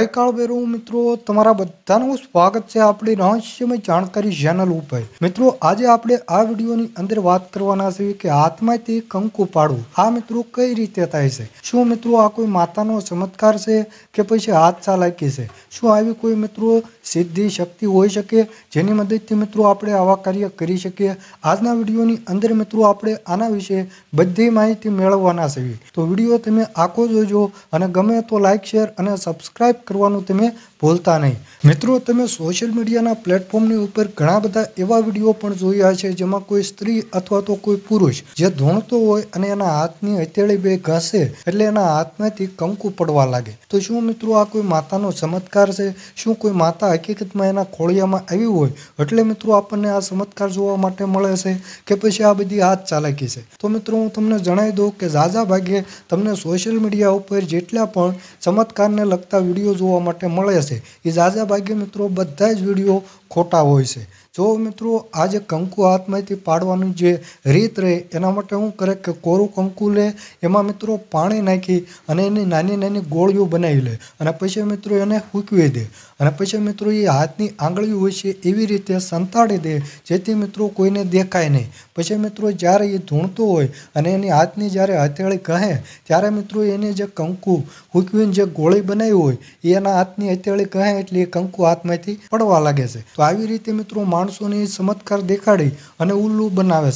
જય કાળભેરુ મિત્રો તમારા બધાનું સ્વાગત છે આપણી રહસ્યમય જાણકારી ચેનલ ઉપર મિત્રો આજે આપણે આ વિડીયોની અંદર વાત કરવાના છે કે હાથમાં તે કંકુ પાડવું આ મિત્રો કઈ રીતે થાય છે શું મિત્રો આ કોઈ માતાનો ચમત્કાર છે કે પછી હાથ ચાલાકી છે શું આવી કોઈ મિત્રો સિદ્ધિ શક્તિ હોઈ શકે જેની મદદથી મિત્રો આપણે આવા કાર્ય કરી શકીએ આજના વિડીયોની અંદર મિત્રો આપણે આના વિશે બધી માહિતી મેળવવાના છે તો વિડીયો તમે આખો જોજો અને ગમે તો લાઇક શેર અને સબસ્ક્રાઈબ કરવાનું તમે ભૂલતા નહીં મિત્રો તમે સોશિયલ મીડિયાના પ્લેટફોર્મની ઉપર ઘણા બધા એવા વિડીયો પણ જોયા છે જેમાં કોઈ સ્ત્રી અથવા તો કોઈ પુરુષ જે ધોણતો હોય અને એના હાથની હથેળી બે ઘસે એટલે એના હાથમાંથી કંકુ પડવા લાગે તો શું મિત્રો આ કોઈ માતાનો ચમત્કાર છે શું કોઈ માતા હકીકતમાં એના ખોળિયામાં આવી હોય એટલે મિત્રો આપણને આ ચમત્કાર જોવા માટે મળે છે કે પછી આ બધી હાથ ચાલાકી છે તો મિત્રો હું તમને જણાવી દઉં કે ઝાઝા ભાગે તમને સોશિયલ મીડિયા ઉપર જેટલા પણ ચમત્કારને લગતા વિડીયો જોવા માટે મળે છે છે એ ઝાઝા ભાગે મિત્રો બધા જ વિડીયો ખોટા હોય છે જો મિત્રો આજે કંકુ હાથમાંથી પાડવાની જે રીત રહે એના માટે હું કરે કે કોરું કંકુ લે એમાં મિત્રો પાણી નાખી અને એની નાની નાની ગોળીઓ બનાવી લે અને પછી મિત્રો એને હૂકવી દે અને પછી મિત્રો એ હાથની આંગળીઓ હોય છે એવી રીતે સંતાડી દે જેથી મિત્રો કોઈને દેખાય નહીં પછી મિત્રો જ્યારે એ ધૂણતો હોય અને એની હાથની જ્યારે હથેળી કહે ત્યારે મિત્રો એને જે કંકુ હૂકવીને જે ગોળી બનાવી હોય એના હાથની હથેળી ગાલે કહે એટલે એ કંકુ હાથમાંથી પડવા લાગે છે તો આવી રીતે મિત્રો માણસોને ચમત્કાર દેખાડી અને ઉલ્લુ બનાવે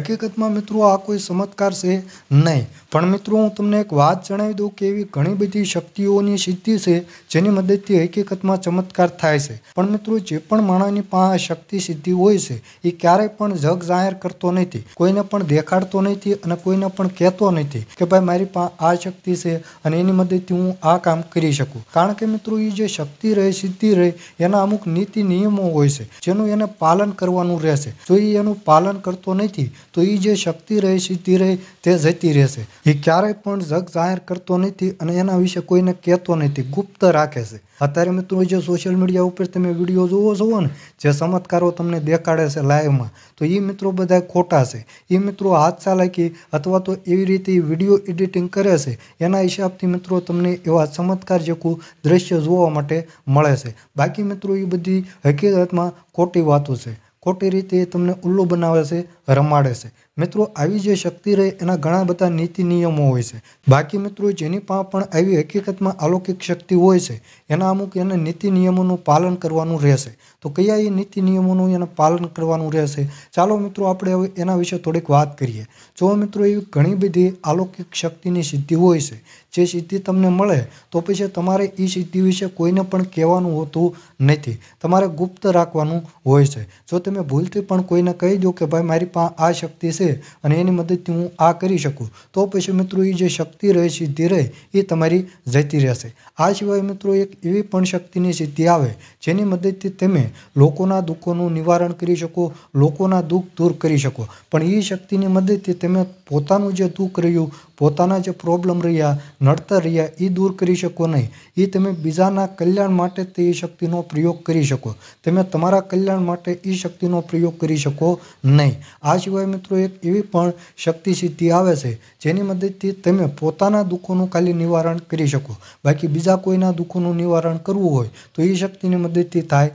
છે હકીકતમાં મિત્રો આ કોઈ ચમત્કાર છે નહીં પણ મિત્રો હું તમને એક વાત જણાવી દઉં કે એવી ઘણી બધી શક્તિઓની સિદ્ધિ છે જેની મદદથી હકીકતમાં ચમત્કાર થાય છે પણ મિત્રો જે પણ માણસની પાસે શક્તિ સિદ્ધિ હોય છે એ ક્યારેય પણ જગ જાહેર કરતો નથી કોઈને પણ દેખાડતો નથી અને કોઈને પણ કહેતો નથી કે ભાઈ મારી પાસે આ શક્તિ છે અને એની મદદથી હું આ કામ કરી શકું કારણ કે મિત્રો એ જે શક્તિ શક્તિ રહે સિદ્ધિ રહે એના અમુક નીતિ નિયમો હોય છે જેનું એને પાલન કરવાનું રહેશે જો એ એનું પાલન કરતો નથી તો એ જે શક્તિ રહે સિદ્ધિ રહે તે જતી રહેશે એ ક્યારેય પણ જગ જાહેર કરતો નથી અને એના વિશે કોઈને કહેતો નથી ગુપ્ત રાખે છે અત્યારે મિત્રો જે સોશિયલ મીડિયા ઉપર તમે વિડીયો જોવો છો ને જે ચમત્કારો તમને દેખાડે છે લાઈવમાં તો એ મિત્રો બધા ખોટા છે એ મિત્રો હાથ ચાલાકી અથવા તો એવી રીતે વિડીયો એડિટિંગ કરે છે એના હિસાબથી મિત્રો તમને એવા ચમત્કાર જેવું દ્રશ્ય જોવા માટે માટે મળે છે બાકી મિત્રો એ બધી હકીકતમાં ખોટી વાતો છે ખોટી રીતે તમને ઉલ્લુ બનાવે છે રમાડે છે મિત્રો આવી જે શક્તિ રહે એના ઘણા બધા નીતિ નિયમો હોય છે બાકી મિત્રો જેની પાસે પણ આવી હકીકતમાં અલૌકિક શક્તિ હોય છે એના અમુક એને નીતિ નિયમોનું પાલન કરવાનું રહેશે તો કયા એ નીતિ નિયમોનું એને પાલન કરવાનું રહેશે ચાલો મિત્રો આપણે હવે એના વિશે થોડીક વાત કરીએ જો મિત્રો એવી ઘણી બધી અલૌકિક શક્તિની સિદ્ધિ હોય છે જે સિદ્ધિ તમને મળે તો પછી તમારે એ સિદ્ધિ વિશે કોઈને પણ કહેવાનું હોતું નથી તમારે ગુપ્ત રાખવાનું હોય છે જો તમે ભૂલથી પણ કોઈને કહી દો કે ભાઈ મારી પાસે હાથમાં આ શક્તિ છે અને એની મદદથી હું આ કરી શકું તો પછી મિત્રો એ જે શક્તિ રહે સિદ્ધિ રહે એ તમારી જતી રહેશે આ સિવાય મિત્રો એક એવી પણ શક્તિની સિદ્ધિ આવે જેની મદદથી તમે લોકોના દુઃખોનું નિવારણ કરી શકો લોકોના દુઃખ દૂર કરી શકો પણ એ શક્તિની મદદથી તમે પોતાનું જે દુઃખ રહ્યું પોતાના જે પ્રોબ્લેમ રહ્યા નડતા રહ્યા એ દૂર કરી શકો નહીં એ તમે બીજાના કલ્યાણ માટે તે શક્તિનો પ્રયોગ કરી શકો તમે તમારા કલ્યાણ માટે એ શક્તિનો પ્રયોગ કરી શકો નહીં આ સિવાય મિત્રો એક એવી પણ શક્તિ સિદ્ધિ આવે છે જેની મદદથી તમે પોતાના દુઃખોનું ખાલી નિવારણ કરી શકો બાકી બીજા કોઈના દુઃખોનું નિવારણ કરવું હોય તો એ શક્તિની મદદથી થાય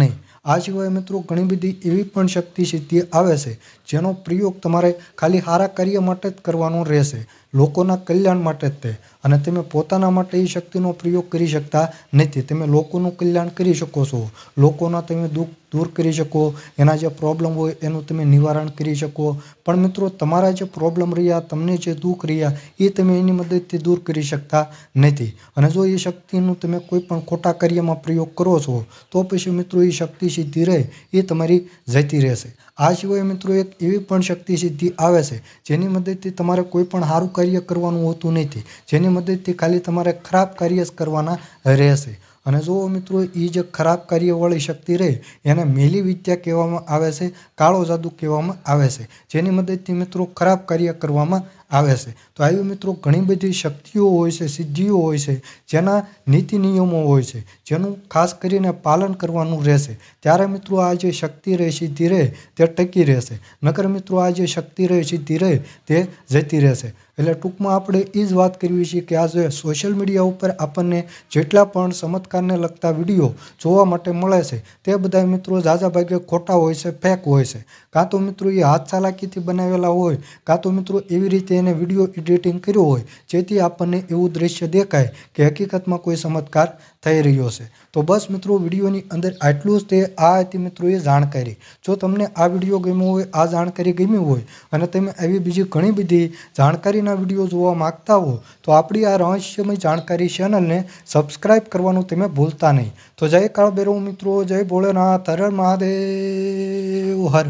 નહીં આ સિવાય મિત્રો ઘણી બધી એવી પણ શક્તિ સિદ્ધિ આવે છે જેનો પ્રયોગ તમારે ખાલી સારા કાર્ય માટે જ કરવાનો રહેશે લોકોના કલ્યાણ માટે જ તે અને તમે પોતાના માટે એ શક્તિનો પ્રયોગ કરી શકતા નથી તમે લોકોનું કલ્યાણ કરી શકો છો લોકોના તમે દુઃખ દૂર કરી શકો એના જે પ્રોબ્લેમ હોય એનું તમે નિવારણ કરી શકો પણ મિત્રો તમારા જે પ્રોબ્લેમ રહ્યા તમને જે દુઃખ રહ્યા એ તમે એની મદદથી દૂર કરી શકતા નથી અને જો એ શક્તિનું તમે કોઈ પણ ખોટા કાર્યમાં પ્રયોગ કરો છો તો પછી મિત્રો એ શક્તિ સિદ્ધિ રહે એ તમારી જતી રહેશે આ સિવાય મિત્રો એક એવી પણ શક્તિ સિદ્ધિ આવે છે જેની મદદથી તમારે કોઈ પણ સારું કાર્ય કાર્ય કરવાનું હોતું નથી જેની મદદથી ખાલી તમારે ખરાબ કાર્ય જ કરવાના રહેશે અને જો મિત્રો એ જે ખરાબ કાર્યવાળી શક્તિ રહે એને મેલી વિદ્યા કહેવામાં આવે છે કાળો જાદુ કહેવામાં આવે છે જેની મદદથી મિત્રો ખરાબ કાર્ય કરવામાં આવે છે તો આવી મિત્રો ઘણી બધી શક્તિઓ હોય છે સિદ્ધિઓ હોય છે જેના નીતિ નિયમો હોય છે જેનું ખાસ કરીને પાલન કરવાનું રહેશે ત્યારે મિત્રો આ જે શક્તિ રહે સિદ્ધિ રહે તે ટકી રહેશે નકર મિત્રો આ જે શક્તિ રહે સિદ્ધિ રહે તે જતી રહેશે એટલે ટૂંકમાં આપણે એ જ વાત કરવી છીએ કે આજે સોશિયલ મીડિયા ઉપર આપણને જેટલા પણ ચમત્કારને લગતા વિડીયો જોવા માટે મળે છે તે બધા મિત્રો ઝાઝા ભાગે ખોટા હોય છે ફેક હોય છે કાં તો મિત્રો એ હાથ ચાલાકીથી બનાવેલા હોય કાં તો મિત્રો એવી રીતે એને વિડીયો એડિટિંગ કર્યો હોય જેથી આપણને એવું દૃશ્ય દેખાય કે હકીકતમાં કોઈ ચમત્કાર થઈ રહ્યો છે તો બસ મિત્રો વિડીયોની અંદર આટલું જ તે આ હતી મિત્રોએ જાણકારી જો તમને આ વિડીયો ગમ્યો હોય આ જાણકારી ગમી હોય અને તમે એવી બીજી ઘણી બધી જાણકારીના વિડીયો જોવા માગતા હો તો આપણી આ રહસ્યમય જાણકારી ચેનલને સબસ્ક્રાઈબ કરવાનું તમે ભૂલતા નહીં તો જય કાળ ભૈરવ મિત્રો જય ભોળેનાથ હર મહાદેવ હર